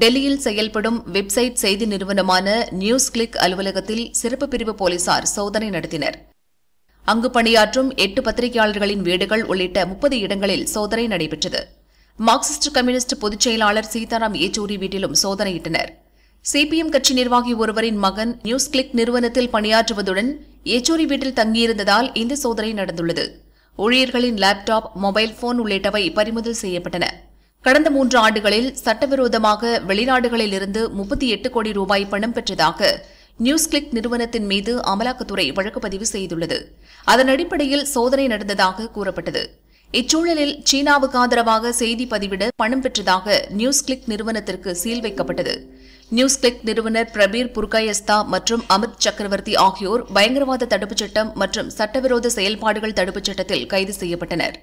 டெல்லியில் செயல்படும் வெப்சைட் செய்தி நிறுவனமான நியூஸ் கிளிக் அலுவலகத்தில் சிறப்பு பிரிவு போலீசார் சோதனை நடத்தினர் அங்கு பணியாற்றும் எட்டு பத்திரிகையாளர்களின் வீடுகள் உள்ளிட்ட முப்பது இடங்களில் சோதனை நடைபெற்றது மார்க்சிஸ்ட் கம்யூனிஸ்ட் பொதுச் செயலாளர் சீதாராம் யேச்சூரி வீட்டிலும் சோதனையிட்டனர் சிபிஎம் கட்சி நிர்வாகி ஒருவரின் மகன் நியூஸ் கிளிக் நிறுவனத்தில் பணியாற்றுவதுடன் யேச்சூரி வீட்டில் தங்கியிருந்ததால் இந்த சோதனை நடந்துள்ளது ஊழியர்களின் லேப்டாப் மொபைல் போன் உள்ளிட்டவை பறிமுதல் செய்யப்பட்டன கடந்த மூன்று ஆண்டுகளில் சட்டவிரோதமாக வெளிநாடுகளில் இருந்து முப்பத்தி எட்டு கோடி ரூபாய் பணம் பெற்றதாக நியூஸ் கிளிக் நிறுவனத்தின் மீது அமலாக்கத்துறை வழக்கு பதிவு செய்துள்ளது அதன் அடிப்படையில் சோதனை நடந்ததாக கூறப்பட்டது இச்சூழலில் சீனாவுக்கு ஆதரவாக செய்தி பதிவிட பணம் பெற்றதாக நியூஸ் கிளிக் நிறுவனத்திற்கு சீல் வைக்கப்பட்டது நியூஸ் கிளிக் நிறுவனர் பிரபீர் புர்காயஸ்தா மற்றும் அமித் சக்கரவர்த்தி ஆகியோர் பயங்கரவாத தடுப்புச் சட்டம் மற்றும் சட்டவிரோத செயல்பாடுகள் தடுப்புச் சட்டத்தில் கைது செய்யப்பட்டனா்